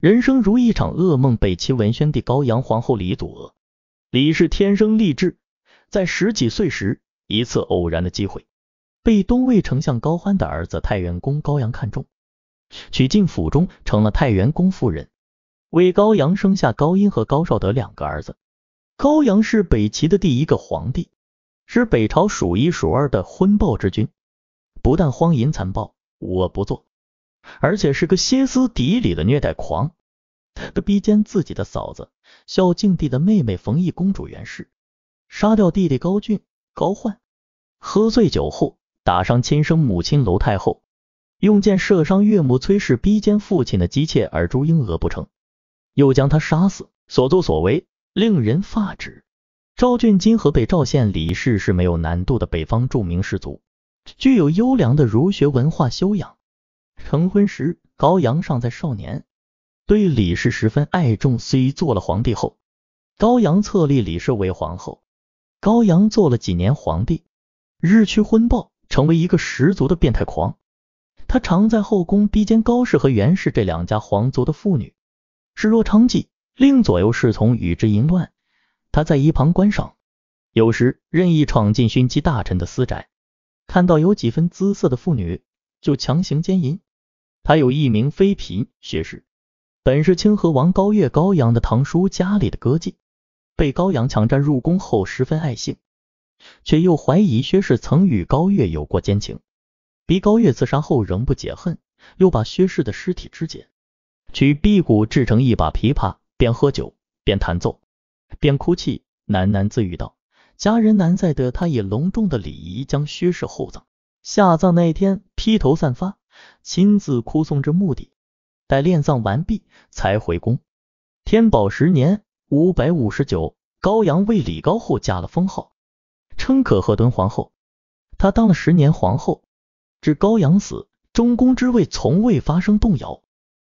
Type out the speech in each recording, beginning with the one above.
人生如一场噩梦。北齐文宣帝高阳皇后李祖娥，李氏天生丽质，在十几岁时，一次偶然的机会，被东魏丞相高欢的儿子太原公高阳看中，娶进府中，成了太原公夫人。为高阳生下高殷和高绍德两个儿子。高阳是北齐的第一个皇帝，是北朝数一数二的昏暴之君，不但荒淫残暴，无恶不作。而且是个歇斯底里的虐待狂，他逼奸自己的嫂子孝敬帝的妹妹冯毅公主元氏，杀掉弟弟高俊、高焕，喝醉酒后打伤亲生母亲娄太后，用箭射伤岳母崔氏，逼奸父亲的姬妾尔朱英娥不成，又将她杀死。所作所为令人发指。赵俊、金和被赵县李氏是没有难度的北方著名氏族，具有优良的儒学文化修养。成婚时，高阳尚在少年，对李氏十分爱重。遂做了皇帝后，高阳册立李氏为皇后。高阳做了几年皇帝，日趋昏暴，成为一个十足的变态狂。他常在后宫逼奸高氏和袁氏这两家皇族的妇女，视若娼妓，令左右侍从与之淫乱，他在一旁观赏。有时任意闯进勋戚大臣的私宅，看到有几分姿色的妇女，就强行奸淫。还有一名妃嫔薛氏，本是清河王高月高阳的堂叔家里的歌妓，被高阳抢占入宫后十分爱幸，却又怀疑薛氏曾与高月有过奸情，逼高月自杀后仍不解恨，又把薛氏的尸体肢解，取臂骨制成一把琵琶，边喝酒边弹奏，边哭泣喃喃自语道：“家人难再得。”他以隆重的礼仪将薛氏厚葬。下葬那天，披头散发。亲自哭送至墓地，待殓葬完毕，才回宫。天宝十年（五百五十九），高阳为李高后加了封号，称可贺敦皇后。她当了十年皇后，至高阳死，中宫之位从未发生动摇，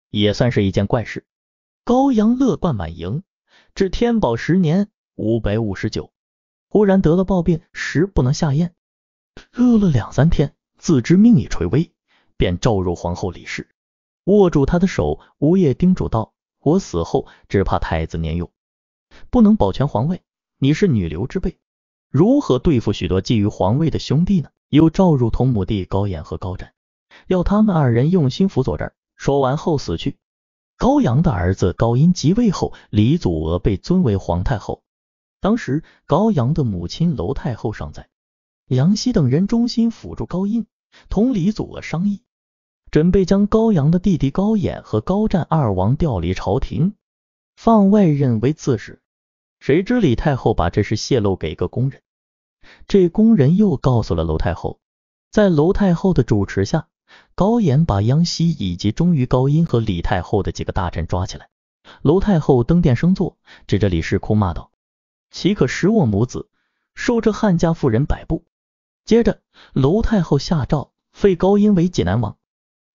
也算是一件怪事。高阳乐贯满盈，至天宝十年（五百五十九），忽然得了暴病，食不能下咽，饿了两三天，自知命已垂危。便召入皇后李氏，握住她的手，呜咽叮嘱道：“我死后，只怕太子年幼，不能保全皇位。你是女流之辈，如何对付许多觊觎皇位的兄弟呢？”又召入同母弟高衍和高湛，要他们二人用心辅佐着。说完后死去。高阳的儿子高音即位后，李祖娥被尊为皇太后。当时高阳的母亲娄太后尚在，杨希等人忠心辅助高音，同李祖娥商议。准备将高阳的弟弟高衍和高湛二王调离朝廷，放外任为刺史。谁知李太后把这事泄露给一个宫人，这宫人又告诉了娄太后。在娄太后的主持下，高衍把央西以及忠于高殷和李太后的几个大臣抓起来。娄太后登殿升座，指着李氏哭骂道：“岂可使我母子受这汉家妇人摆布？”接着，娄太后下诏废高殷为济南王。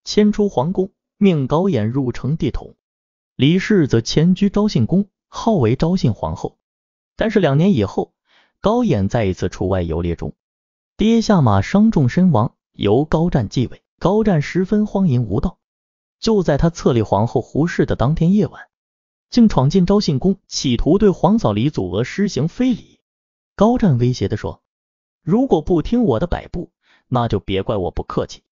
迁出皇宫，命高演入城帝统，李氏则迁居昭信宫，号为昭信皇后。但是两年以后，高演再一次出外游猎中跌下马，伤重身亡，由高湛继位。高湛十分荒淫无道，就在他册立皇后胡氏的当天夜晚，竟闯进昭信宫，企图对皇嫂李祖娥施行非礼。高湛威胁的说：“如果不听我的摆布，那就别怪我不客气。”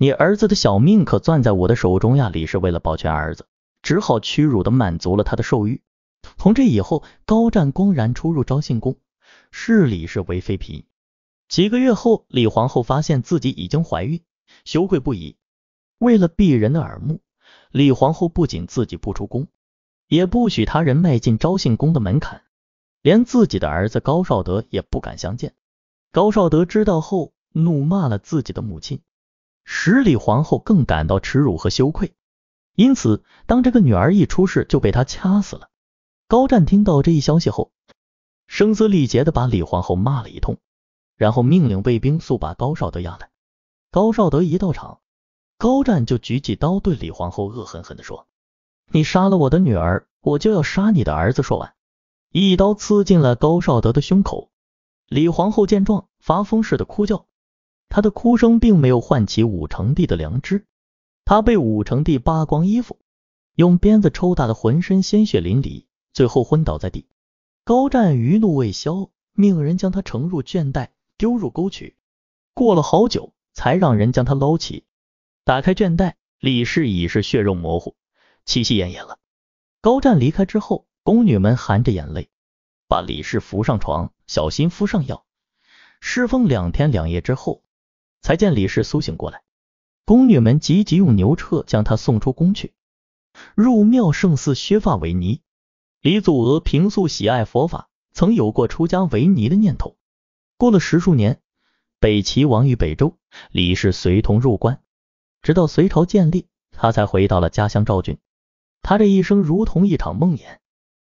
你儿子的小命可攥在我的手中呀！李氏为了保全儿子，只好屈辱的满足了他的兽欲。从这以后，高湛公然出入昭信宫，视李氏为妃嫔。几个月后，李皇后发现自己已经怀孕，羞愧不已。为了避人的耳目，李皇后不仅自己不出宫，也不许他人迈进昭信宫的门槛，连自己的儿子高少德也不敢相见。高少德知道后，怒骂了自己的母亲。十里皇后更感到耻辱和羞愧，因此，当这个女儿一出世就被他掐死了。高湛听到这一消息后，声嘶力竭的把李皇后骂了一通，然后命令卫兵速把高绍德押来。高绍德一到场，高湛就举起刀对李皇后恶狠狠的说：“你杀了我的女儿，我就要杀你的儿子。”说完，一刀刺进了高绍德的胸口。李皇后见状，发疯似的哭叫。他的哭声并没有唤起武成帝的良知，他被武成帝扒光衣服，用鞭子抽打的浑身鲜血淋漓，最后昏倒在地。高湛余怒未消，命人将他盛入绢袋，丢入沟渠。过了好久，才让人将他捞起，打开绢袋，李氏已是血肉模糊，气息奄奄了。高湛离开之后，宫女们含着眼泪，把李氏扶上床，小心敷上药，侍奉两天两夜之后。才见李氏苏醒过来，宫女们急急用牛车将他送出宫去。入庙胜似削发为尼，李祖娥平素喜爱佛法，曾有过出家为尼的念头。过了十数年，北齐亡于北周，李氏随同入关，直到隋朝建立，他才回到了家乡赵郡。他这一生如同一场梦魇。